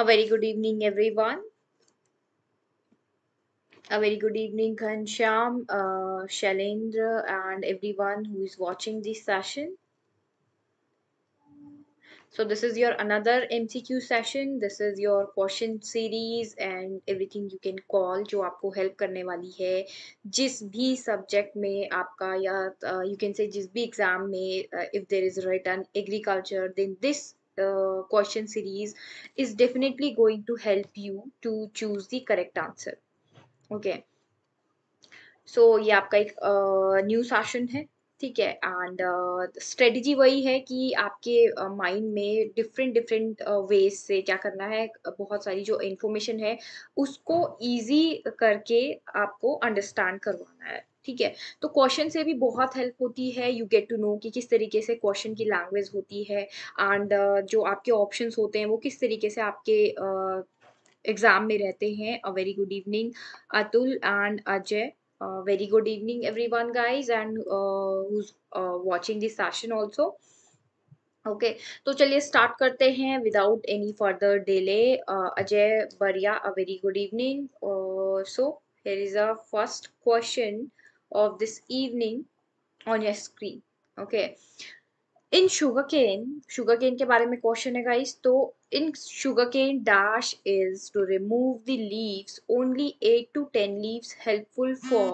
A very good evening, everyone. A very good evening, Ghanshyam, uh, Shailendra, and everyone who is watching this session. So this is your another MCQ session. This is your question series and everything you can call जो आपको help करने वाली है जिस भी subject में आपका या uh, you can say जिस भी exam में uh, if there is written agriculture then this question uh, question series is definitely going to help you to choose the correct answer okay so so, ये आपका एक new uh, शासन है ठीक है एंड स्ट्रेटजी uh, वही है कि आपके माइंड uh, में डिफरेंट डिफरेंट वेज से क्या करना है बहुत सारी जो इन्फॉर्मेशन है उसको इजी करके आपको अंडरस्टैंड करवाना है ठीक है तो क्वेश्चन से भी बहुत हेल्प होती है यू गेट टू नो कि किस तरीके से क्वेश्चन की लैंग्वेज होती है एंड uh, जो आपके ऑप्शंस होते हैं वो किस तरीके से आपके एग्ज़ाम uh, में रहते हैं a very good evening Atul and Ajay very good evening everyone guys and watching this session also okay okay, तो चलिए स्टार्ट करते हैं without any further delay Ajay Bariya a very good evening so here is a first question of this evening on your screen okay in sugarcane sugarcane ke bare mein question hai guys to in sugarcane dash is to remove the leaves only 8 to 10 leaves helpful for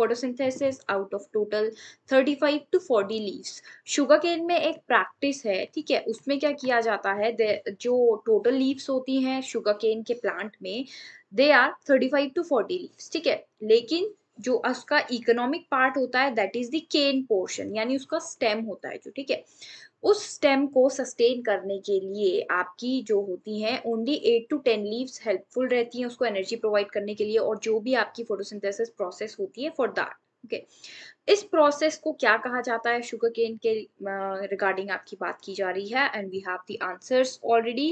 photosynthesis out of total 35 to 40 leaves sugarcane mein ek practice hai theek hai usme kya kiya jata hai the, jo total leaves hoti hain sugarcane ke plant mein they are 35 to 40 leaves theek hai lekin जो उसका economic part होता है that is the cane portion यानी उसका stem होता है जो ठीक है उस स्टेम को सस्टेन करने के लिए आपकी जो होती हैं only eight to ten leaves helpful रहती हैं उसको एनर्जी प्रोवाइड करने के लिए और जो भी आपकी फोटोसिंथेसिस प्रोसेस होती है फॉर दैट ओके इस प्रोसेस को क्या कहा जाता है शुगर केन के रिगार्डिंग uh, आपकी बात की जा रही है and we have the answers already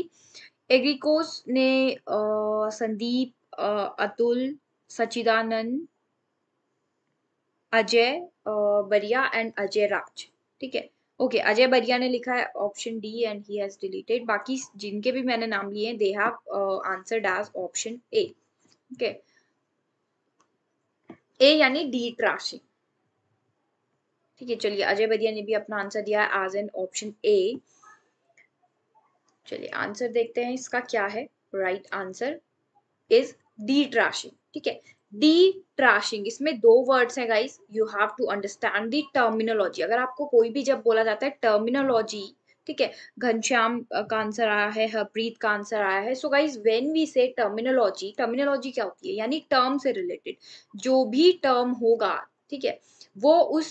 Agricos ने uh, संदीप uh, अतुल सचिदानंद अजय बरिया एंड अजय राज ठीक है ओके अजय बरिया ने लिखा है option D and he has deleted बाकी जिनके भी मैंने नाम लिए they have answer does option A okay A यानी डी ट्राशिंग ठीक है चलिए अजय बरिया ने भी अपना आंसर दिया है एज एन ऑप्शन ए चलिए आंसर देखते हैं इसका क्या है right answer is detrashing ठीक है डी ट्रैशिंग इसमें दो वर्ड्स हैं guys you have to understand the terminology अगर आपको कोई भी जब बोला जाता है टर्मिनोलॉजी ठीक है घनश्याम का आंसर आया है हरप्रीत का आंसर आया है so guys when we say terminology terminology क्या होती है यानी टर्म से रिलेटेड जो भी टर्म होगा ठीक है वो उस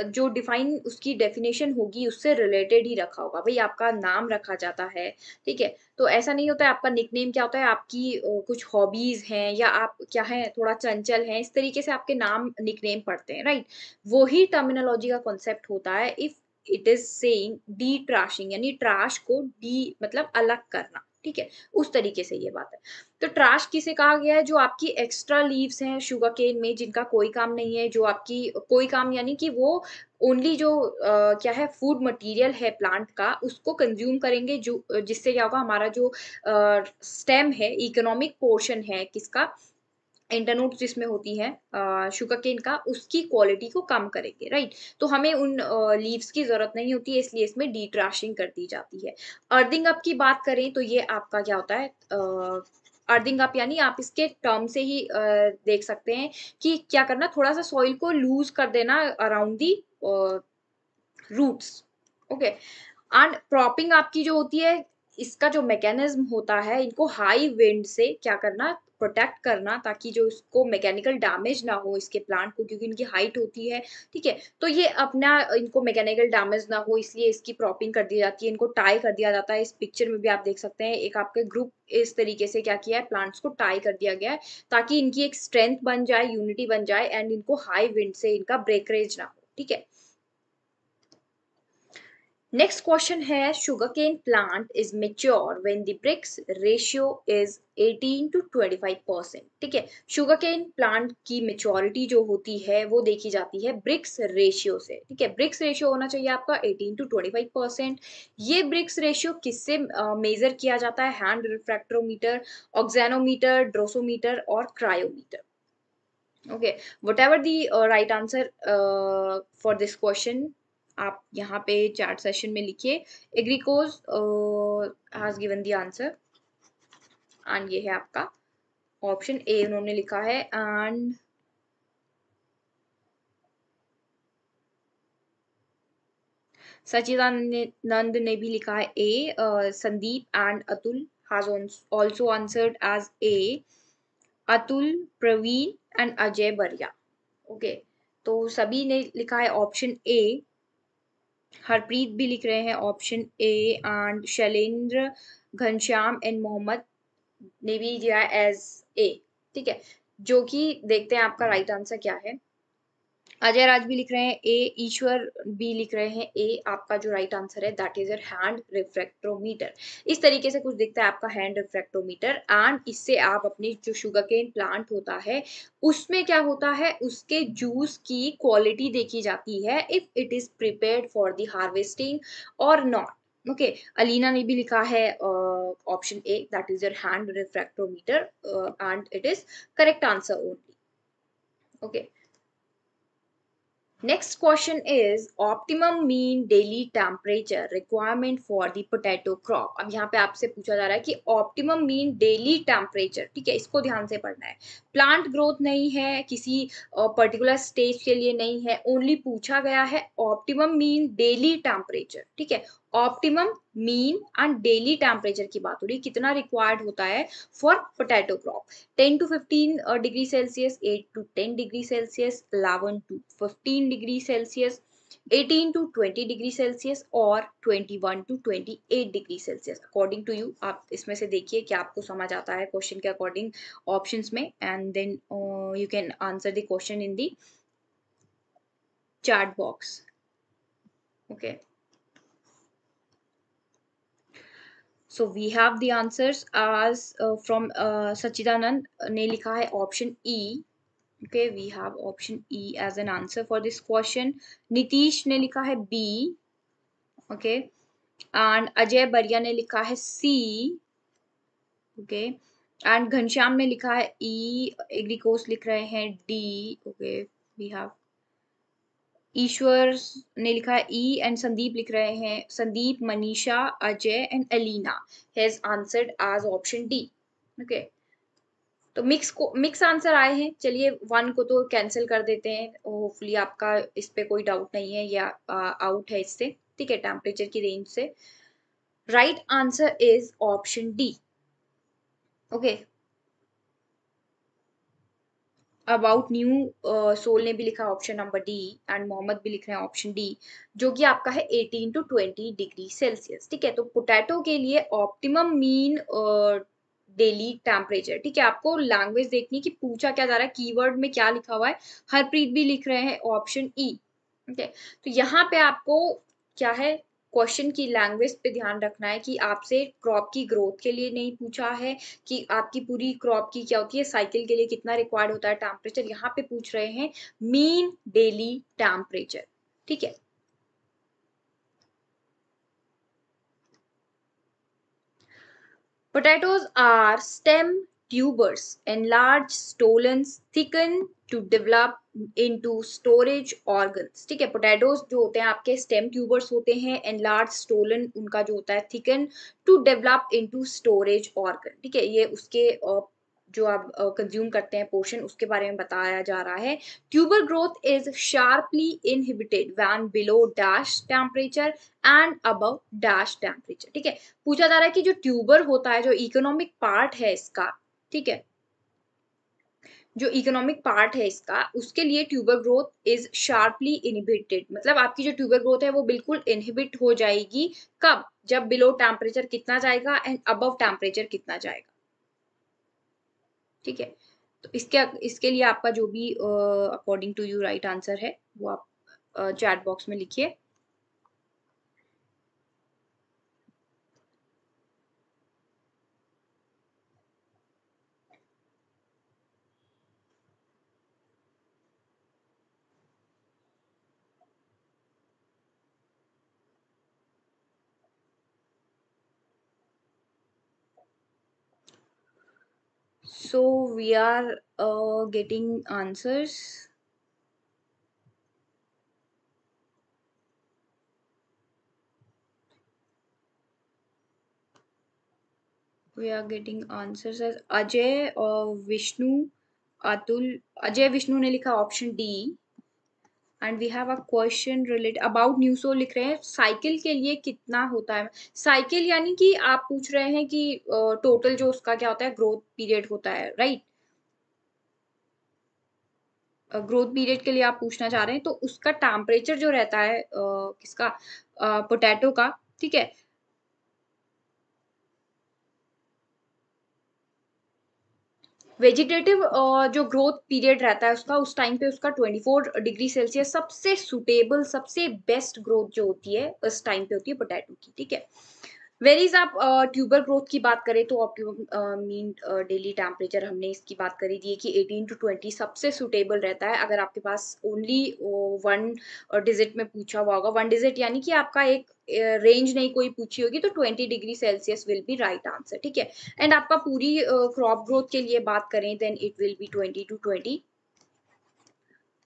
जो डिफाइन उसकी डेफिनेशन होगी उससे रिलेटेड ही रखा होगा भाई आपका नाम रखा जाता है ठीक है तो ऐसा नहीं होता है आपका निकनेम क्या होता है आपकी कुछ हॉबीज़ हैं या आप क्या है थोड़ा चंचल हैं इस तरीके से आपके नाम निकनेम पढ़ते हैं राइट वो ही टर्मिनोलॉजी का कॉन्सेप्ट होता है if it is saying detrashing यानी ट्राश को डी मतलब अलग करना ठीक है उस तरीके से ये बात है तो ट्राश किसे कहा गया है जो आपकी एक्स्ट्रा लीव्स हैं शुगर केन में जिनका कोई काम नहीं है जो आपकी कोई काम यानी कि वो ओनली जो आ, क्या है फूड मटेरियल है प्लांट का उसको कंज्यूम करेंगे जो जिससे क्या होगा हमारा जो स्टेम है इकोनॉमिक पोर्शन है किसका एंटानोट जिसमें होती है शुगर केन का उसकी क्वालिटी को कम करेंगे राइट तो हमें उन लीव्स की ज़रूरत नहीं होती है इसलिए इसमें डीट्राशिंग कर दी जाती है अर्दिंग अप की बात करें तो ये आपका क्या होता है अर्दिंग अप यानी आप इसके टर्म से ही देख सकते हैं कि क्या करना थोड़ा सा सॉइल को लूज कर देना around the roots okay and propping आपकी जो होती है इसका जो मैकेनिज्म होता है इनको हाई विंड से क्या करना प्रोटेक्ट करना ताकि जो इसको मैकेनिकल डैमेज ना हो इसके प्लांट को क्योंकि इनकी हाइट होती है ठीक है तो ये अपना इनको मैकेनिकल डैमेज ना हो इसलिए इसकी प्रॉपिंग कर दी जाती है इनको टाई कर दिया जाता है इस पिक्चर में भी आप देख सकते हैं एक आपके ग्रुप इस तरीके से क्या किया है प्लांट्स को टाई कर दिया गया है ताकि इनकी एक स्ट्रेंथ बन जाए यूनिटी बन जाए एंड इनको हाई विंड से इनका ब्रेकरेज ना हो ठीक है नेक्स्ट क्वेश्चन है sugar cane plant is mature when the brix ratio is 18 to 25 percent ठीक है शुगर केन प्लांट की मेच्योरिटी जो होती है वो देखी जाती है ब्रिक्स रेशियो से ठीक है ब्रिक्स रेशियो होना चाहिए आपका 18 टू 25 परसेंट ये ब्रिक्स रेशियो किससे मेजर किया जाता है हैंड रिफ्रैक्ट्रोमीटर ऑक्जेनोमीटर ड्रोसोमीटर और cryometer okay whatever the right answer for this क्वेश्चन आप यहाँ पे चैट सेशन में लिखिए Agricos has given the answer and ये है आपका ऑप्शन ए उन्होंने लिखा है एंड सचिदानंद ने भी लिखा है A Sandeep and Atul has also answered as A Atul Praveen and Ajay Bariya okay तो सभी ने लिखा है ऑप्शन ए हरप्रीत भी लिख रहे हैं option A and Shailendra Ghanshyam and Mohammed ने भी दिया एज ए ठीक है जो कि देखते हैं आपका राइट आंसर क्या है अजय राज भी लिख रहे हैं ए ईश्वर भी लिख रहे हैं ए आपका जो राइट आंसर है that is your hand refractometer इस तरीके से कुछ दिखता है आपका हैंड रिफ्रेक्ट्रोमीटर एंड इससे आप अपने जो शुगर केन प्लांट होता है उसमें क्या होता है उसके जूस की क्वालिटी देखी जाती है if it is prepare for the harvesting और नॉट ओके okay, अलीना ने भी लिखा है option A that is your hand refractometer and it is correct answer only okay Next question is optimum mean daily temperature requirement for the potato crop. अब यहाँ पे आपसे पूछा जा रहा है कि optimum mean daily temperature ठीक है इसको ध्यान से पढ़ना है प्लांट ग्रोथ नहीं है किसी पर्टिकुलर स्टेज के लिए नहीं है ओनली पूछा गया है optimum mean daily temperature ठीक है optimum mean and daily temperature की बात हो रही है कितना रिक्वायर्ड होता है for potato crop 10 to 15 degree celsius 8 to 10 degree celsius 11 to 15 degree celsius 18 to 20 degree celsius और 21 to 28 degree celsius according to you आप इसमें से देखिए क्या आपको समझ आता है क्वेश्चन के अकॉर्डिंग ऑप्शन में and then you can answer the question in dart box okay okay. So we have the answers आज फ्रॉम सचिदानंद ने लिखा है option E okay we have option E as an answer for this question Nitish ने लिखा है B okay and Ajay बरिया ने लिखा है सी ओके एंड घनश्याम ने लिखा है ई एग्रीकोस लिख रहे हैं D okay we have Ishwar ने लिखा है ई एंड संदीप लिख रहे हैं Sandeep Manisha Ajay and Alina has answered as option D okay तो मिक्स को मिक्स आंसर आए हैं चलिए वन को तो कैंसिल कर देते हैं होपफुली आपका इस पर कोई डाउट नहीं है या आउट है इससे ठीक है टेम्परेचर की रेंज से right answer is option D okay about new soul ने भी लिखा option number D and Mohammed भी लिख रहे हैं ऑप्शन डी जो कि आपका है 18 टू 20 डिग्री सेल्सियस ठीक है तो पोटैटो के लिए ऑप्टिमम मीन डेली टेम्परेचर ठीक है आपको लैंग्वेज देखनी कि पूछा क्या जा रहा है कीवर्ड में क्या लिखा हुआ है हरप्रीत भी लिख रहे हैं ऑप्शन ई ठीक है तो यहाँ पे आपको क्या है क्वेश्चन की लैंग्वेज पे ध्यान रखना है कि आपसे क्रॉप की ग्रोथ के लिए नहीं पूछा है कि आपकी पूरी क्रॉप की क्या होती है साइकिल के लिए कितना रिक्वायर्ड होता है टेम्परेचर यहाँ पे पूछ रहे हैं मीन डेली टेम्परेचर ठीक है Potatoes are stem tubers, enlarged stolons, thickened to develop to storage organ ठीक है पोटैटोज जो होते हैं आपके स्टेम ट्यूबर्स होते हैं एंड लार्ज स्टोलन उनका जो होता है thicken to develop to storage organ ठीक है ये उसके जो आप कंज्यूम करते हैं पोर्शन उसके बारे में बताया जा रहा है tuber growth is sharply inhibited when below dash temperature and above dash temperature ठीक है पूछा जा रहा है कि जो ट्यूबर होता है जो इकोनॉमिक पार्ट है इसका ठीक है जो इकोनॉमिक पार्ट है इसका उसके लिए tuber growth is sharply inhibited मतलब आपकी जो ट्यूबर ग्रोथ है वो बिल्कुल इनहिबिट हो जाएगी कब जब बिलो टेम्परेचर कितना जाएगा एंड अबव टेम्परेचर कितना जाएगा ठीक है तो इसके इसके लिए आपका जो भी according to you right answer है वो आप चैट uh, बॉक्स में लिखिए we are uh, getting answers we are getting answers as Ajay or Vishnu Atul Ajay Vishnu ne likha option D and we have a question relate about news लिख रहे हैं cycle के लिए कितना होता है साइकिल यानी कि आप पूछ रहे हैं कि टोटल uh, जो उसका क्या होता है ग्रोथ पीरियड होता है राइट right? ग्रोथ पीरियड के लिए आप पूछना चाह रहे हैं तो उसका टेम्परेचर जो रहता है uh, किसका पोटैटो का ठीक है वेजिटेटिव uh, जो ग्रोथ पीरियड रहता है उसका उस टाइम पे उसका 24 डिग्री सेल्सियस सबसे सुटेबल सबसे बेस्ट ग्रोथ जो होती है उस टाइम पे होती है पोटैटो की ठीक है वेरीज आप ट्यूबर ग्रोथ की बात करें तो ऑप्टिमम मीन डेली टेम्परेचर हमने इसकी बात करी है कि 18 टू 20 सबसे सुटेबल रहता है अगर आपके पास ओनली वन डिजिट में पूछा हुआ होगा वन डिजिट यानी कि आपका एक रेंज uh, नहीं कोई पूछी होगी तो 20 डिग्री सेल्सियस विल बी राइट आंसर ठीक है एंड आपका पूरी क्रॉप uh, ग्रोथ के लिए बात करें then it will be 20 to 20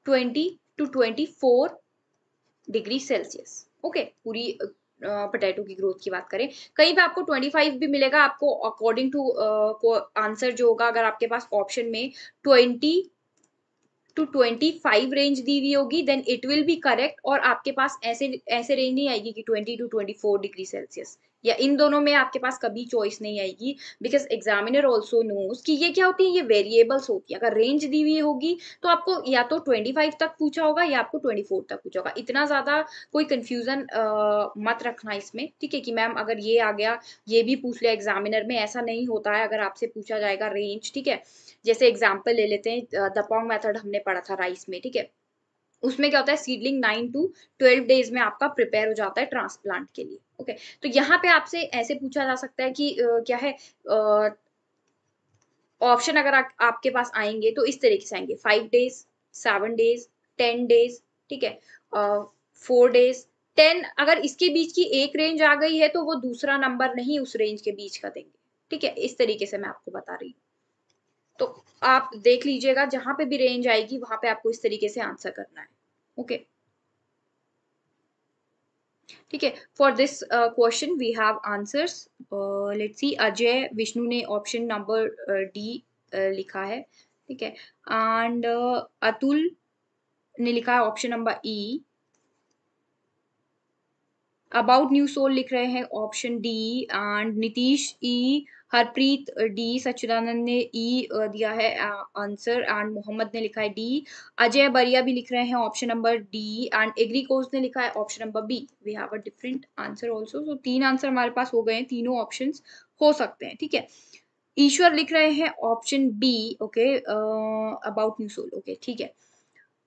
20 to 24 degree Celsius okay okay, पूरी पोटैटो की ग्रोथ की बात करें कहीं पे आपको 25 भी मिलेगा आपको अकॉर्डिंग टू आंसर जो होगा अगर आपके पास ऑप्शन में 20 टू 25 रेंज दी हुई होगी then it will be correct और आपके पास ऐसे ऐसे रेंज नहीं आएगी कि 20 टू 24 डिग्री सेल्सियस या इन दोनों में आपके पास कभी चॉइस नहीं आएगी बिकॉज एग्जामिनर ऑल्सो नोज कि ये क्या होती है ये वेरिएबल्स होती है अगर रेंज दी हुई होगी तो आपको या तो 25 तक पूछा होगा या आपको 24 तक पूछा होगा इतना ज़्यादा कोई कंफ्यूजन मत रखना इसमें ठीक है कि मैम अगर ये आ गया ये भी पूछ लिया एग्जामिनर में ऐसा नहीं होता है अगर आपसे पूछा जाएगा रेंज ठीक है जैसे एग्जाम्पल ले लेते हैं दपोंग मैथड हमने पढ़ा था राइस में ठीक है उसमें क्या होता है seedling nine to twelve days में आपका प्रिपेयर हो जाता है ट्रांसप्लांट के लिए ओके okay, तो यहाँ पे आपसे ऐसे पूछा जा सकता है कि uh, क्या है ऑप्शन अगर आ, आपके पास आएंगे तो इस तरीके से आएंगे five days seven days ten days ठीक है फोर डेज टेन अगर इसके बीच की एक रेंज आ गई है तो वो दूसरा नंबर नहीं उस रेंज के बीच का देंगे ठीक है इस तरीके से मैं आपको बता रही हूँ तो आप देख लीजिएगा जहां पे भी रेंज आएगी वहां पे आपको इस तरीके से आंसर करना है okay ठीक है for this question we have answers let's see Ajay Vishnu ने ऑप्शन नंबर डी लिखा है ठीक है एंड अतुल ने लिखा है option number E about new soul लिख रहे हैं option D and Nitish E Harpreet D Sachidanand ने ई दिया है आंसर एंड मोहम्मद ने लिखा है डी अजय बरिया भी लिख रहे हैं option number D and Agricos ने लिखा है option number B we have a different answer also so तीन आंसर हमारे पास हो गए हैं तीनों ऑप्शन हो सकते हैं ठीक है ईश्वर लिख रहे हैं option B okay about new soul okay ठीक है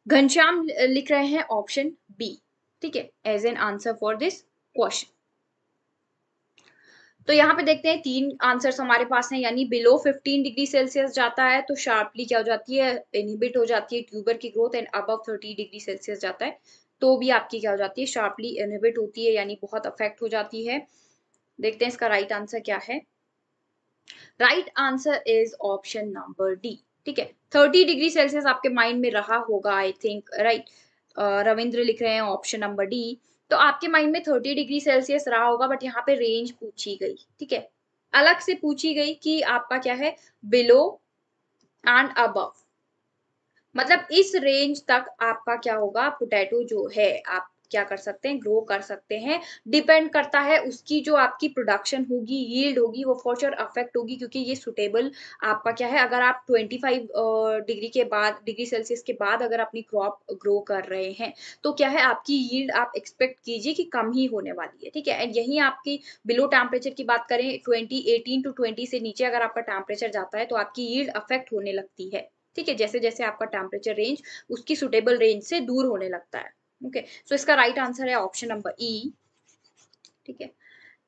घनश्याम लिख रहे हैं ऑप्शन बी ठीक है as an answer for this question तो यहाँ पे देखते हैं तीन आंसर्स हमारे पास हैं यानी बिलो 15 डिग्री सेल्सियस जाता है तो शार्पली क्या हो जाती है इनहिबिट हो जाती है ट्यूबर की growth and above 30 degree Celsius जाता है तो भी आपकी क्या हो जाती है शार्पली इनहिबिट होती है यानी बहुत अफेक्ट हो जाती है देखते हैं इसका राइट आंसर क्या है right answer is option number D ठीक है थर्टी डिग्री सेल्सियस आपके माइंड में रहा होगा आई थिंक राइट रविंद्र लिख रहे हैं ऑप्शन नंबर डी तो आपके माइंड में थर्टी डिग्री सेल्सियस रहा होगा बट यहाँ पे रेंज पूछी गई ठीक है अलग से पूछी गई कि आपका क्या है बिलो एंड अबव मतलब इस रेंज तक आपका क्या होगा पोटैटो जो है आप क्या कर सकते हैं ग्रो कर सकते हैं डिपेंड करता है उसकी जो आपकी प्रोडक्शन होगी यील्ड होगी वो फॉर श्योर अफेक्ट होगी क्योंकि ये सुटेबल आपका क्या है अगर आप 25 डिग्री के बाद डिग्री सेल्सियस के बाद अगर अपनी क्रॉप ग्रो कर रहे हैं तो क्या है आपकी यील्ड आप एक्सपेक्ट कीजिए कि कम ही होने वाली है ठीक है एंड यही आपकी बिलो टेम्परेचर की बात करें ट्वेंटी एटीन टू ट्वेंटी से नीचे अगर आपका टेम्परेचर जाता है तो आपकी यील्ड अफेक्ट होने लगती है ठीक है जैसे जैसे आपका टेम्परेचर रेंज उसकी सुटेबल रेंज से दूर होने लगता है ओके सो इसका राइट आंसर है ऑप्शन नंबर ई ठीक है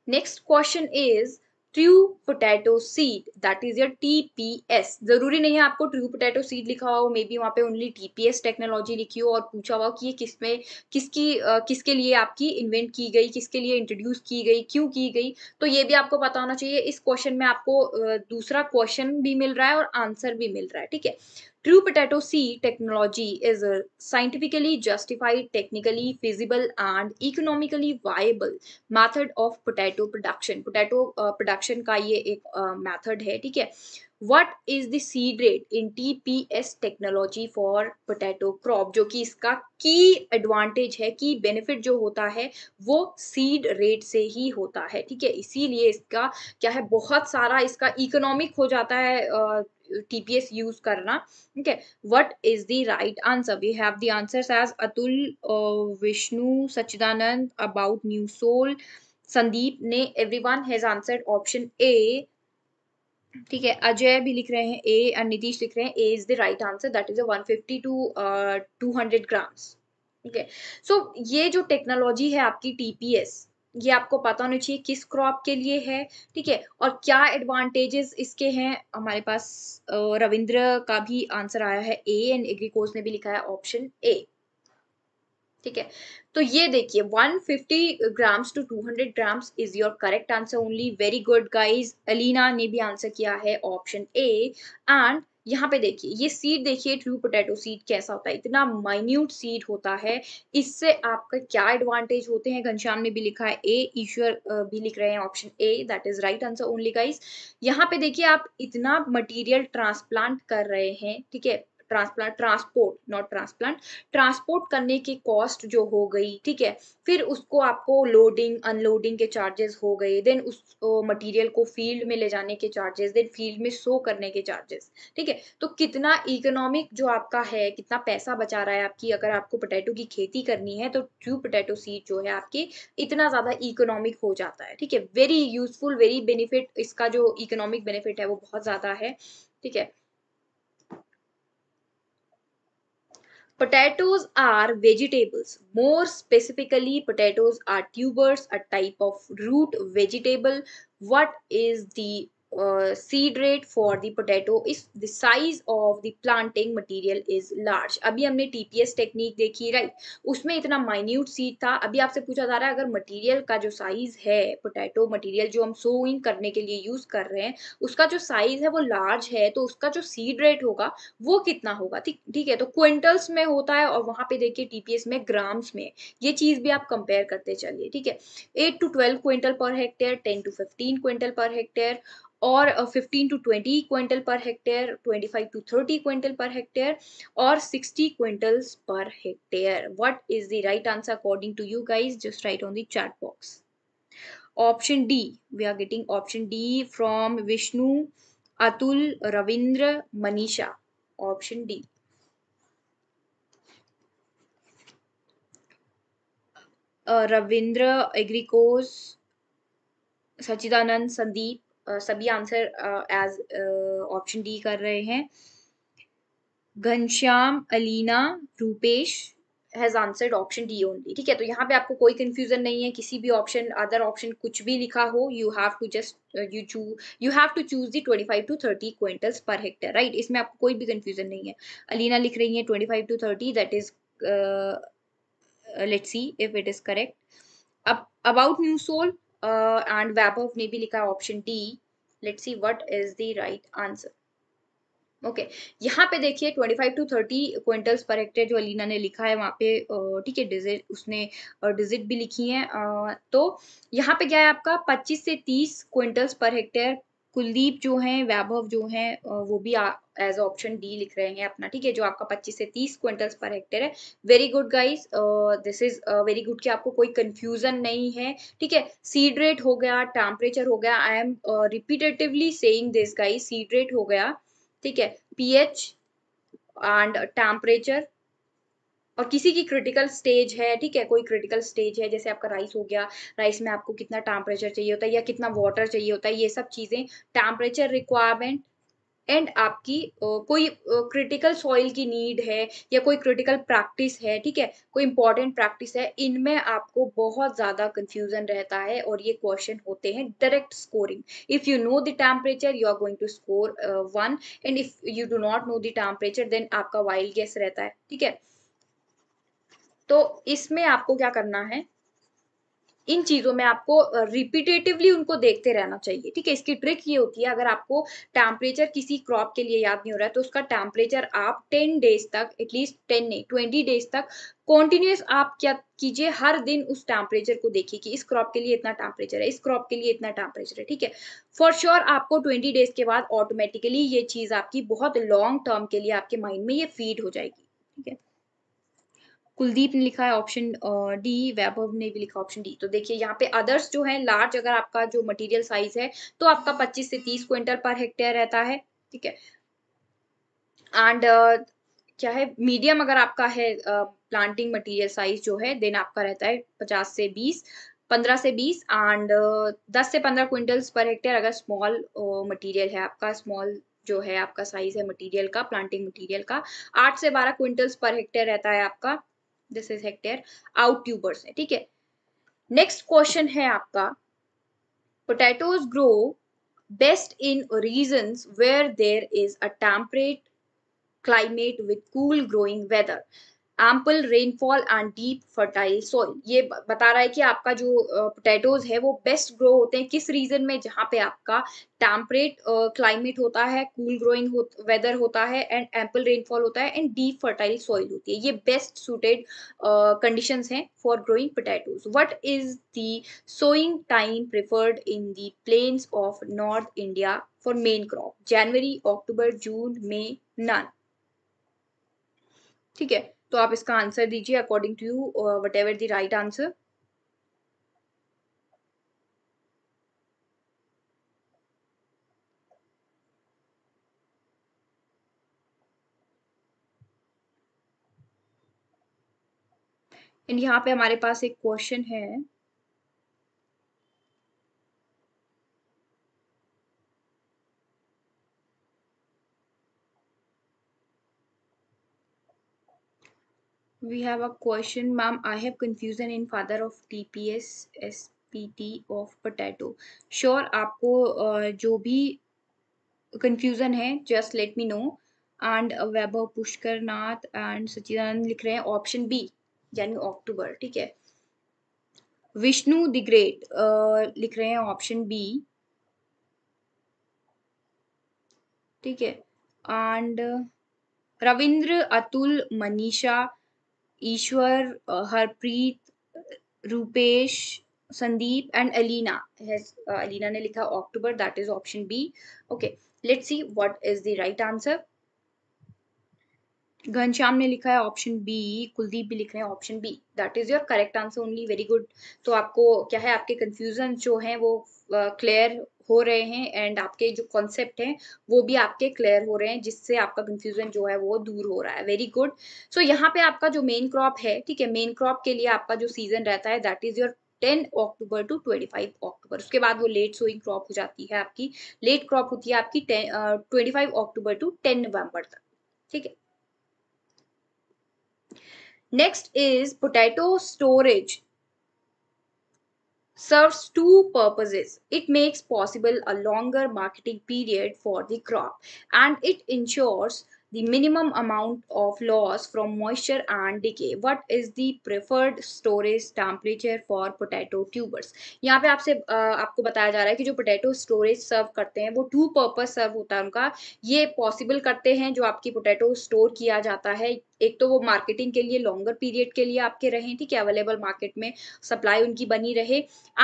next question is true potato seed that is your TPS जरूरी नहीं है आपको ट्रू पोटैटो सीड लिखा हो मे बी वहां पे ओनली टीपीएस टेक्नोलॉजी लिखी हो और पूछा हुआ कि ये किस में किसकी किसके लिए आपकी इन्वेंट की गई किसके लिए इंट्रोड्यूस की गई क्यों की गई तो ये भी आपको पता होना चाहिए इस क्वेश्चन में आपको दूसरा क्वेश्चन भी मिल रहा है और आंसर भी मिल रहा है ठीक है True potato seed technology is scientifically justified, technically feasible, and economically viable method of potato production. Potato uh, production का ये एक uh, method है ठीक है what is the seed rate in T P S technology for potato crop जो कि इसका की एडवांटेज है की बेनिफिट जो होता है वो सीड रेट से ही होता है ठीक है इसीलिए इसका क्या है बहुत सारा इसका इकोनॉमिक हो जाता है टीपीएस यूज करना ठीक है what is the right answer we have the answers as Atul Vishnu Sachidanand about new soul Sandeep ने everyone has answered option A ठीक है अजय भी लिख रहे हैं ए और नीतीश लिख रहे हैं A is the right answer that is a 150 to 200 grams ठीक है सो ये जो टेक्नोलॉजी है आपकी टीपीएस ये आपको पता होना चाहिए किस क्रॉप के लिए है ठीक है और क्या एडवांटेजेस इसके हैं हमारे पास रविंद्र का भी आंसर आया है ए एंड एग्रीकोर्स ने भी लिखा है ऑप्शन ए ठीक है तो ये देखिए 150 grams to 200 grams is your correct answer only very good guys Alina ने भी आंसर किया है ऑप्शन ए एंड यहाँ पे देखिए ये सीड देखिए ट्रू पोटैटो सीड कैसा होता है इतना माइन्यूट सीड होता है इससे आपका क्या एडवांटेज होते हैं घनश्याम ने भी लिखा है ए ईश्वर भी लिख रहे हैं option A that is right answer only guys यहाँ पे देखिए आप इतना मटेरियल ट्रांसप्लांट कर रहे हैं ठीक है transplant transport not transplant transport करने की कॉस्ट जो हो गई ठीक है फिर उसको आपको लोडिंग अनलोडिंग के चार्जेस हो गए देन उस मटेरियल को फील्ड में ले जाने के चार्जेस देन फील्ड में शो करने के चार्जेस ठीक है तो कितना इकोनॉमिक जो आपका है कितना पैसा बचा रहा है आपकी अगर आपको पोटैटो की खेती करनी है तो ट्यू पोटैटो सीड जो है आपके इतना ज़्यादा इकोनॉमिक हो जाता है ठीक है वेरी यूजफुल वेरी बेनिफिट इसका जो इकोनॉमिक बेनिफिट है वो बहुत ज़्यादा है ठीक है Potatoes are vegetables. More specifically, potatoes are tubers, a type of root vegetable. What is the uh, seed rate for the potato if the size of the planting material is large अभी हमने TPS technique देखी right उसमें इतना minute seed था अभी आपसे पूछा जा रहा है अगर मटेरियल का जो साइज है पोटैटो मटेरियल जो हम सोइंग करने के लिए यूज कर रहे हैं उसका जो साइज है वो लार्ज है तो उसका जो सीड रेट होगा वो कितना होगा ठीक ठीक है तो क्विंटल्स में होता है और वहां पे देखिए टीपीएस में ग्राम्स में ये चीज भी आप कंपेयर करते चलिए ठीक है eight to twelve quintal per hectare ten to fifteen quintal per hectare और fifteen to twenty quintal per hectare 25 to 30 quintal per hectare और 60 quintals per hectare what is the right answer according to you guys just write on the box option D we are getting option D from Vishnu Atul Ravindra Manisha option D Ravindra Agricos Sachidanand Sandeep सभी answer as option D कर रहे हैं Ghanshyam Alina Rupesh has answered option D only ठीक है तो यहाँ पे आपको कोई कंफ्यूजन नहीं है किसी भी ऑप्शन अदर ऑप्शन कुछ भी लिखा हो you have to just you choo you have to choose the twenty five to thirty quintals per hectare right इसमें आपको कोई भी कंफ्यूजन नहीं है अलीना लिख रही है twenty five to thirty that is let's see if it is correct अब about new soul uh, and ने भी लिखा है option D let see what is the right answer okay okay. यहाँ पे देखिए 25 टू 30 क्विंटल्स पर हेक्टेयर जो अलीना ने लिखा है वहाँ पे uh, ठीक है डिजिट उसने डिजिट uh, भी लिखी है uh, तो यहाँ पे क्या है आपका 25 से 30 क्विंटल्स पर हेक्टेयर कुलदीप जो हैं वैभव जो हैं वो भी एज ऑप्शन डी लिख रहे हैं अपना ठीक है जो आपका 25 से 30 क्विंटल्स पर हेक्टेयर है very good guys this is very good कि आपको कोई कंफ्यूजन नहीं है ठीक है सीड रेट हो गया टेम्परेचर हो गया I am repetitively saying this guys seed rate हो गया ठीक है पीएच एंड टेम्परेचर और किसी की क्रिटिकल स्टेज है ठीक है कोई क्रिटिकल स्टेज है जैसे आपका राइस हो गया राइस में आपको कितना टेम्परेचर चाहिए होता है या कितना वाटर चाहिए होता है ये सब चीज़ें टेम्परेचर रिक्वायरमेंट एंड आपकी कोई क्रिटिकल सॉइल की नीड है या कोई क्रिटिकल प्रैक्टिस है ठीक है कोई इंपॉर्टेंट प्रैक्टिस है इनमें आपको बहुत ज़्यादा कंफ्यूजन रहता है और ये क्वेश्चन होते हैं direct scoring if you know the temperature you are going to score one and if you do not know the temperature then आपका वाइल्ड गेस रहता है ठीक है तो इसमें आपको क्या करना है इन चीज़ों में आपको रिपीटेटिवली उनको देखते रहना चाहिए ठीक है इसकी ट्रिक ये होती है अगर आपको टेम्परेचर किसी क्रॉप के लिए याद नहीं हो रहा है तो उसका टेम्परेचर आप टेन डेज तक एटलीस्ट टेन नहीं ट्वेंटी डेज तक कॉन्टिन्यूस आप क्या कीजिए हर दिन उस टेम्परेचर को देखिए कि इस क्रॉप के लिए इतना टेम्परेचर है इस क्रॉप के लिए इतना टेम्परेचर है ठीक है फॉर श्योर आपको 20 डेज के बाद ऑटोमेटिकली ये चीज़ आपकी बहुत लॉन्ग टर्म के लिए आपके माइंड में ये फीड हो जाएगी ठीक है कुलदीप ने लिखा है ऑप्शन डी वैभव ने भी लिखा ऑप्शन डी तो देखिए यहाँ पे अदर्स जो है लार्ज अगर आपका जो मटेरियल साइज है तो आपका 25 से 30 क्विंटल पर हेक्टेयर रहता है ठीक है एंड uh, क्या है मीडियम अगर आपका है प्लांटिंग मटेरियल साइज जो है देन आपका रहता है 50 से 20 पंद्रह से बीस एंड दस से पंद्रह क्विंटल्स पर हेक्टेयर अगर स्मॉल uh, है आपका स्मॉल जो है आपका साइज है मटेरियल का प्लांटिंग मटेरियल का आठ से बारह क्विंटल्स पर हेक्टेयर रहता है आपका this is hectare out tubers है ठीक है नेक्स्ट क्वेश्चन है आपका potatoes grow best in region where there is a temperate climate with cool growing weather ample rainfall and deep fertile soil ये बता रहा है कि आपका जो पोटैटोज है वो बेस्ट ग्रो होते हैं किस रीजन में जहाँ पे आपका टेम्परेट क्लाइमेट होता है कूल ग्रोइंग वेदर होता है एंड एम्पल रेनफॉल होता है एंड डीप फर्टाइल सॉइल होती है ये बेस्ट सुटेड कंडीशंस हैं for growing potatoes what is the sowing time preferred in the plains of north India for main crop January October June May none ठीक है तो आप इसका आंसर दीजिए according to you whatever the right answer and यहाँ पे हमारे पास एक क्वेश्चन है we have a question, ma'am. I have confusion in father of TPS SPT of potato. Sure, aapko uh, jo bhi confusion hai just let me know. And Vaibhav Pushkar Nath and Sachidanand लिख रहे हैं option B यानी अक्टूबर ठीक है Vishnu the great लिख रहे हैं option B ठीक है एंड रविंद्र अतुल मनीषा ईश्वर हरप्रीत रूपेश संदीप एंड अलीना अलीना ने लिखा October that is option B okay let's see what is the right answer Ghanshyam ने लिखा है ऑप्शन बी कुलदीप भी लिख रहे हैं option B that is your correct answer only very good तो आपको क्या है आपके कंफ्यूजन जो है वो क्लियर uh, हो रहे हैं एंड आपके जो कॉन्सेप्ट हैं वो भी आपके क्लियर हो रहे हैं जिससे आपका कंफ्यूजन जो है वो दूर हो रहा है वेरी गुड सो यहाँ पे आपका जो मेन क्रॉप है ठीक है मेन क्रॉप के लिए आपका जो सीजन रहता है that is your 10 October to 25 October उसके बाद वो लेट सोइंग क्रॉप हो जाती है आपकी लेट क्रॉप होती है आपकी twenty five October to ten November तक ठीक है next is potato storage serves two purposes. It makes possible a longer marketing period for the crop and it ensures the minimum amount of loss from moisture and decay what is the preferred storage temperature for potato tubers यहाँ पे आपसे आपको बताया जा रहा है कि जो पोटैटो स्टोरेज सर्व करते हैं वो टू purpose सर्व होता है उनका ये पॉसिबल करते हैं जो आपकी पोटैटो स्टोर किया जाता है एक तो वो मार्केटिंग के लिए लॉन्गर पीरियड के लिए आपके रहें ठीक है अवेलेबल मार्केट में सप्लाई उनकी बनी रहे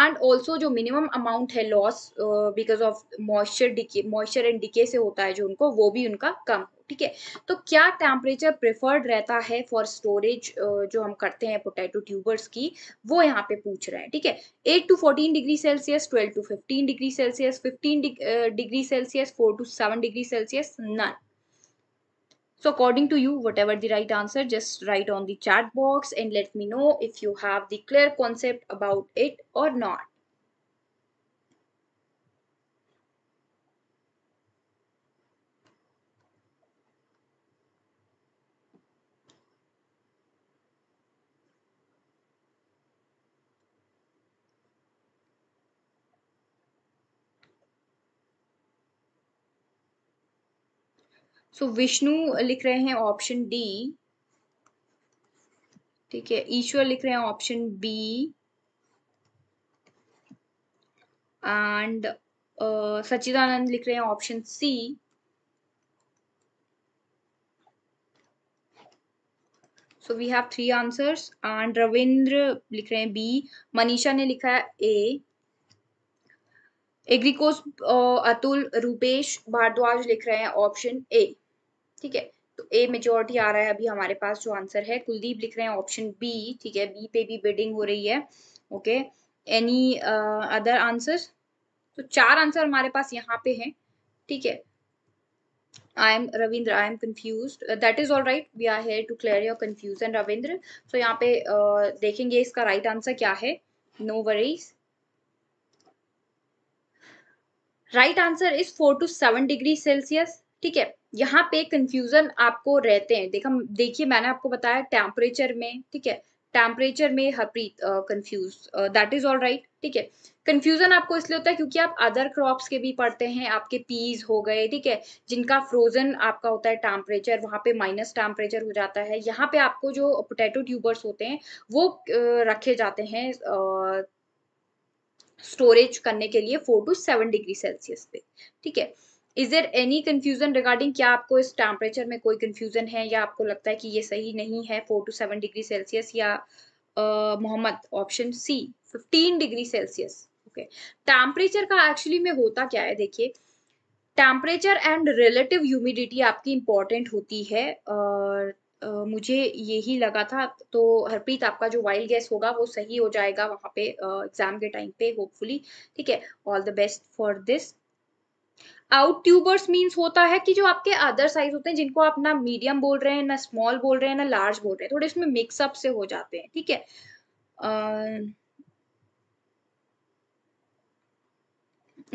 एंड ऑल्सो जो मिनिमम अमाउंट है loss because of moisture decay moisture and decay से होता है जो उनको वो भी उनका कम ठीक है तो क्या टेम्परेचर प्रेफर्ड रहता है फॉर स्टोरेज जो हम करते हैं पोटैटो ट्यूबर्स की वो यहाँ पे पूछ रहा है ठीक है eight to fourteen degree Celsius twelve to fifteen degree Celsius 15 degree Celsius four to seven degree Celsius none according to you whatever the right answer just write on the chat box and let me know if you have the clear concept about it और not so Vishnu लिख रहे हैं option D ठीक है ईश्वर लिख रहे हैं option B and Sachidanand लिख रहे हैं option C so we have three answers and Ravindra लिख रहे हैं बी मनीषा ने लिखा है ए एग्रीकोस अतुल रूपेश भारद्वाज लिख रहे हैं ऑप्शन ए ठीक है तो ए मेजोरिटी आ रहा है अभी हमारे पास जो आंसर है कुलदीप लिख रहे हैं ऑप्शन बी ठीक है बी पे भी बिडिंग हो रही है ओके एनी अदर आंसर तो चार आंसर हमारे पास यहाँ पे हैं ठीक है I am Ravindra I am confuse that is all right we are here to clear your confusion Ravindra so यहाँ पे uh, देखेंगे इसका राइट right आंसर क्या है no worries right answer is four to seven degree Celsius ठीक है यहाँ पे कंफ्यूजन आपको रहते हैं देखा देखिए मैंने आपको बताया टेम्परेचर में ठीक है टेम्परेचर में Harpreet confuse that is all right ठीक है कंफ्यूजन आपको इसलिए होता है क्योंकि आप अदर क्रॉप्स के भी पढ़ते हैं आपके पीज हो गए ठीक है जिनका फ्रोजन आपका होता है टेम्परेचर वहाँ पे माइनस टेम्परेचर हो जाता है यहाँ पे आपको जो पोटैटो ट्यूबर्स होते हैं वो रखे जाते हैं स्टोरेज करने के लिए four to seven degree Celsius पे ठीक है is there any confusion regarding क्या आपको इस टेम्परेचर में कोई कन्फ्यूजन है या आपको लगता है कि ये सही नहीं है four to seven degree Celsius या Mohammad option C fifteen degree Celsius okay temperature का एक्चुअली में होता क्या है देखिए टेम्परेचर एंड रिलेटिव ह्यूमिडिटी आपकी इंपॉर्टेंट होती है और Uh, मुझे यही लगा था तो हरप्रीत आपका जो वाइल्ड गैस होगा वो सही हो जाएगा वहाँ पे एग्जाम uh, के टाइम पे होपफुली ठीक है all the best for this out tubers means होता है कि जो आपके अदर साइज होते हैं जिनको आप ना मीडियम बोल रहे हैं ना स्मॉल बोल रहे हैं ना लार्ज बोल रहे हैं थोड़े इसमें मिक्सअप से हो जाते हैं ठीक है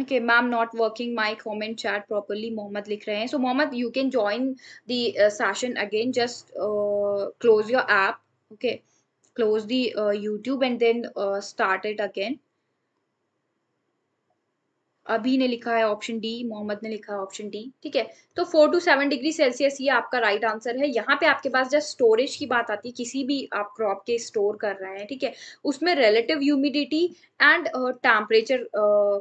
okay ma'am not working my comment chat properly Mohammad लिख रहे हैं so Mohammad you can join the session again just close your app okay close the YouTube and then start it again Abhi ने लिखा है ऑप्शन डी मोहम्मद ने लिखा है ऑप्शन डी ठीक है तो four to seven degree Celsius ये आपका राइट right आंसर है यहाँ पे आपके पास जब स्टोरेज की बात आती है किसी भी आप क्रॉप के स्टोर कर रहे हैं ठीक है उसमें रिलेटिव ह्यूमिडिटी एंड टेम्परेचर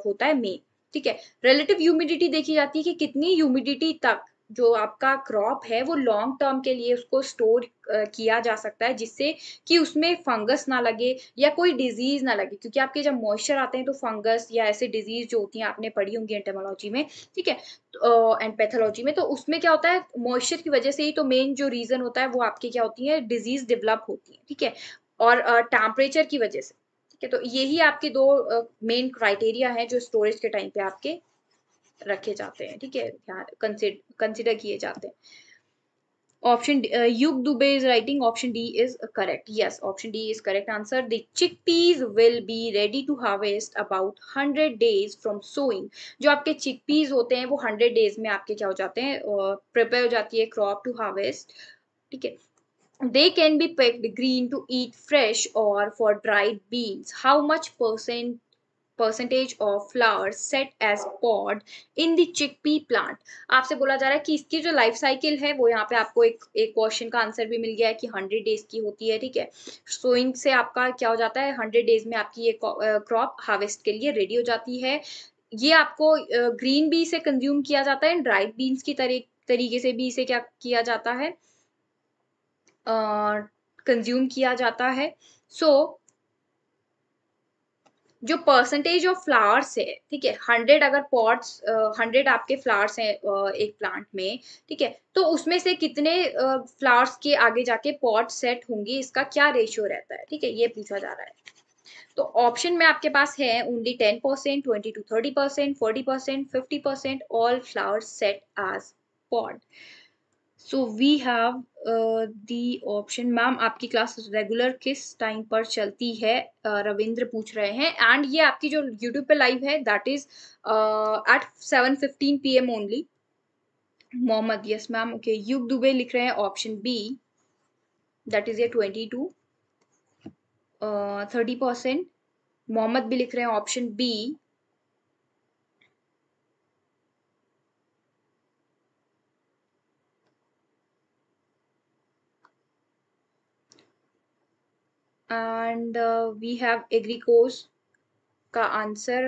होता है मे ठीक है रिलेटिव ह्यूमिडिटी देखी जाती है कि कितनी ह्यूमिडिटी तक जो आपका क्रॉप है वो लॉन्ग टर्म के लिए उसको स्टोर किया जा सकता है जिससे कि उसमें फंगस ना लगे या कोई डिजीज़ ना लगे क्योंकि आपके जब मॉइस्चर आते हैं तो फंगस या ऐसे डिजीज़ जो होती हैं आपने पढ़ी होंगी एंटेमोलॉजी में ठीक है एंड तो, पैथोलॉजी में तो उसमें क्या होता है मॉइस्चर की वजह से ही तो मेन जो रीज़न होता है वो आपके क्या होती है डिजीज़ डेवलप होती है ठीक है और टेम्परेचर की वजह से ठीक है तो यही आपके दो मेन क्राइटेरिया है जो स्टोरेज के टाइम पे आपके रखे जाते हैं ठीक है कंसिडर किए जाते हैं option Yug Dubey is writing option D is correct yes option D is correct answer chickpeas will be ready to harvest about hundred days from sowing जो आपके चिकपीज होते हैं वो हंड्रेड डेज में आपके क्या हो जाते हैं प्रिपेयर uh, हो जाती है क्रॉप टू हार्वेस्ट ठीक है they can be picked green to eat fresh और for dried beans how much percent percentage of flowers set as pod in the chickpea plant आपसे बोला जा रहा है कि इसकी जो लाइफ साइकिल है वो यहाँ पे आपको एक एक क्वेश्चन का आंसर भी मिल गया है कि हंड्रेड डेज की होती है ठीक है सोइंग से आपका क्या हो जाता है हंड्रेड डेज में आपकी ये क्रॉप हार्वेस्ट के लिए रेडी हो जाती है ये आपको ग्रीन बी से कंज्यूम किया जाता है ड्राइड बीन्स की तरह तरीके से भी इसे क्या किया जाता है कंज्यूम uh, किया जाता है सो so, जो परसेंटेज ऑफ फ्लावर्स है ठीक है हंड्रेड अगर पॉट्स हंड्रेड आपके फ्लावर्स हैं एक प्लांट में ठीक है तो उसमें से कितने फ्लावर्स के आगे जाके पॉट सेट होंगे इसका क्या रेशियो रहता है ठीक है ये पूछा जा रहा है तो ऑप्शन में आपके पास है only ten percent twenty to thirty percent forty percent fifty percent all flowers set as pod so we have the option ma'am आपकी क्लास रेगुलर किस टाइम पर चलती है uh, रविंद्र पूछ रहे हैं एंड ये आपकी जो यूट्यूब पे लाइव है that is at seven fifteen P M only Mohammad yes ma'am okay Yug Dubey लिख रहे हैं ऑप्शन बी दैट इज ये twenty to thirty percent Mohammad भी लिख रहे हैं option B and uh, we have Agricos का answer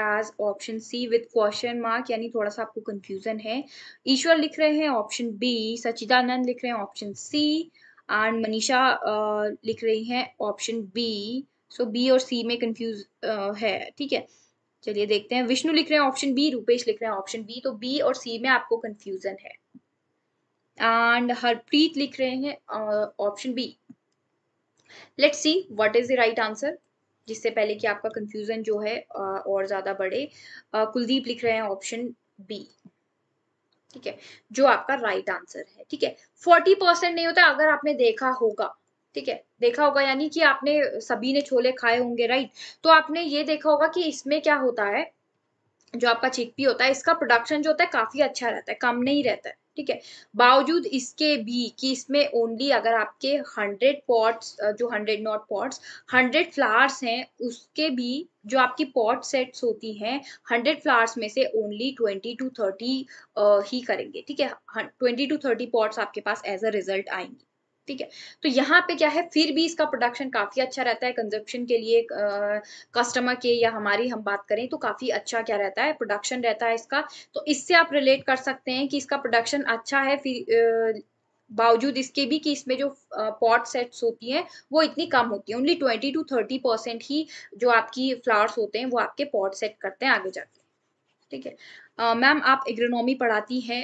as option C with question mark यानी थोड़ा सा आपको कंफ्यूजन है ईश्वर लिख रहे हैं ऑप्शन बी सचिदानंद लिख रहे हैं ऑप्शन सी एंड मनीषा लिख रही हैं ऑप्शन बी सो बी और सी में कंफ्यूज uh, है ठीक है चलिए देखते हैं विष्णु लिख रहे हैं ऑप्शन बी रूपेश लिख रहे हैं ऑप्शन बी तो बी और सी में आपको कंफ्यूजन है एंड हरप्रीत लिख रहे हैं option B let see what is the right answer जिससे पहले कि आपका कंफ्यूजन जो है और ज़्यादा बढ़े कुलदीप लिख रहे हैं ऑप्शन बी ठीक है जो आपका राइट right आंसर है ठीक है फोर्टी परसेंट नहीं होता अगर आपने देखा होगा ठीक है देखा होगा यानी कि आपने सभी ने छोले खाए होंगे राइट तो आपने ये देखा होगा कि इसमें क्या होता है जो आपका चिकपी होता है इसका प्रोडक्शन जो होता है काफी अच्छा रहता है कम नहीं रहता है ठीक है बावजूद इसके भी कि इसमें ओनली अगर आपके हंड्रेड पॉट्स जो hundred not pots hundred flowers हैं उसके भी जो आपकी पॉट सेट्स होती हैं हंड्रेड फ्लावर्स में से ओनली ट्वेंटी टू थर्टी ही करेंगे ठीक है ट्वेंटी टू थर्टी पॉट्स आपके पास एज अ रिजल्ट आएंगे ठीक है तो यहाँ पे क्या है फिर भी इसका प्रोडक्शन काफ़ी अच्छा रहता है कंजप्शन के लिए कस्टमर के या हमारी हम बात करें तो काफ़ी अच्छा क्या रहता है प्रोडक्शन रहता है इसका तो इससे आप रिलेट कर सकते हैं कि इसका प्रोडक्शन अच्छा है फिर बावजूद इसके भी कि इसमें जो पॉट सेट्स होती हैं वो इतनी कम होती है only twenty to thirty percent ही जो आपकी फ्लावर्स होते हैं वो आपके पॉट सेट करते हैं आगे जाके ठीक है मैम uh, आप इग्रोनॉमी पढ़ाती हैं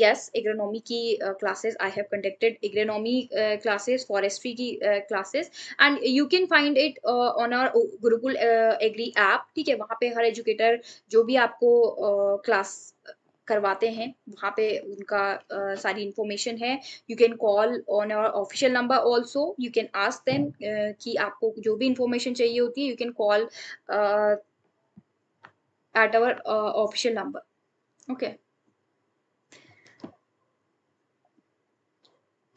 यस uh, इग्रोनॉमी की classes I have conducted agronomy classes forestry की classes and you can find it on R Gurukul agri app ठीक है वहाँ पे हर एजुकेटर जो भी आपको क्लास uh, करवाते हैं वहाँ पे उनका uh, सारी इंफॉर्मेशन है you can call on our official number also you can ask them कि आपको जो भी इंफॉर्मेशन चाहिए होती है you can call at our official number okay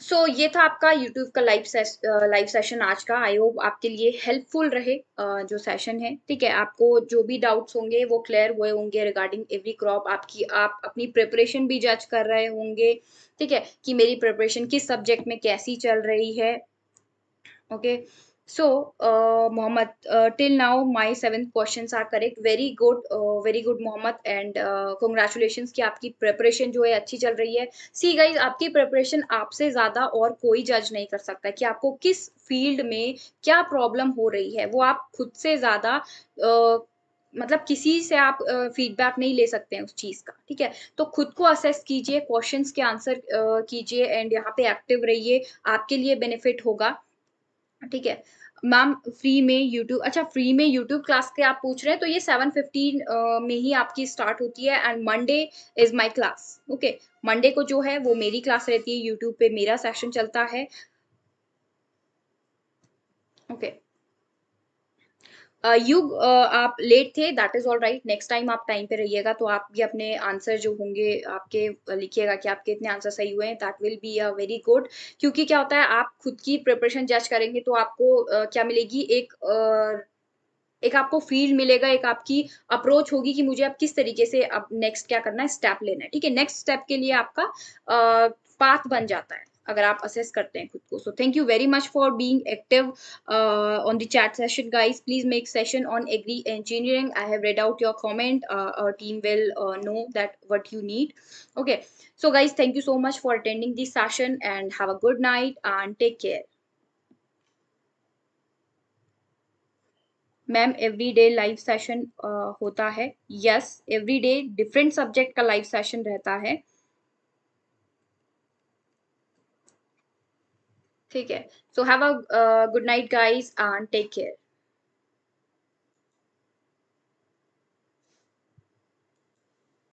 so so, ये था आपका यूट्यूब का लाइव सेश, लाइव सेशन आज का आई होप आपके लिए हेल्पफुल रहे जो सेशन है ठीक है आपको जो भी डाउट्स होंगे वो क्लियर हुए होंगे रिगार्डिंग एवरी क्रॉप आपकी आप अपनी प्रिपरेशन भी जज कर रहे होंगे ठीक है कि मेरी प्रिपरेशन किस सब्जेक्ट में कैसी चल रही है okay okay? So uh, mohammad uh, till now my seven questions are correct. Very good, uh, very good mohammad and uh, congratulations ki aapki preparation jo hai achhi chal rahi hai See guys, aapki preparation aap se zyada aur koi judge nahi kar sakta ki aapko kis field mein kya problem ho rahi hai wo aap khud se zyada मतलब किसी से आप feedback नहीं ले सकते हैं उस चीज़ का ठीक है तो खुद को असेस कीजिए क्वेश्चंस के आंसर कीजिए एंड यहाँ पे एक्टिव रहिए आपके लिए बेनिफिट होगा ठीक है uh, मैम फ्री में यूट्यूब अच्छा फ्री में यूट्यूब क्लास के आप पूछ रहे हैं तो ये सेवन फिफ्टीन में ही आपकी स्टार्ट होती है and Monday is my class okay Monday को जो है वो मेरी क्लास रहती है यूट्यूब पे मेरा सेशन चलता है ओके okay. युग uh, uh, आप लेट थे that is all right next time आप टाइम पे रहिएगा तो आप भी अपने आंसर जो होंगे आपके uh, लिखिएगा कि आपके इतने आंसर सही हुए हैं that will be a very good क्योंकि क्या होता है आप खुद की प्रिपरेशन जज करेंगे तो आपको uh, क्या मिलेगी एक uh, एक आपको फील मिलेगा एक आपकी अप्रोच होगी कि मुझे अब किस तरीके से अब नेक्स्ट क्या करना है स्टेप लेना है ठीक है नेक्स्ट स्टेप के लिए आपका पाथ uh, बन जाता है अगर आप असेस करते हैं खुद को so thank you very much for being active on the chat session guys please make session on agri engineering I have read out your comment our team will know that what you need okay so guys thank you so much for attending this session and have a good night and take care ma'am every day live session होता है yes every day different subject का live session रहता है ठीक है so have a good night guys and take care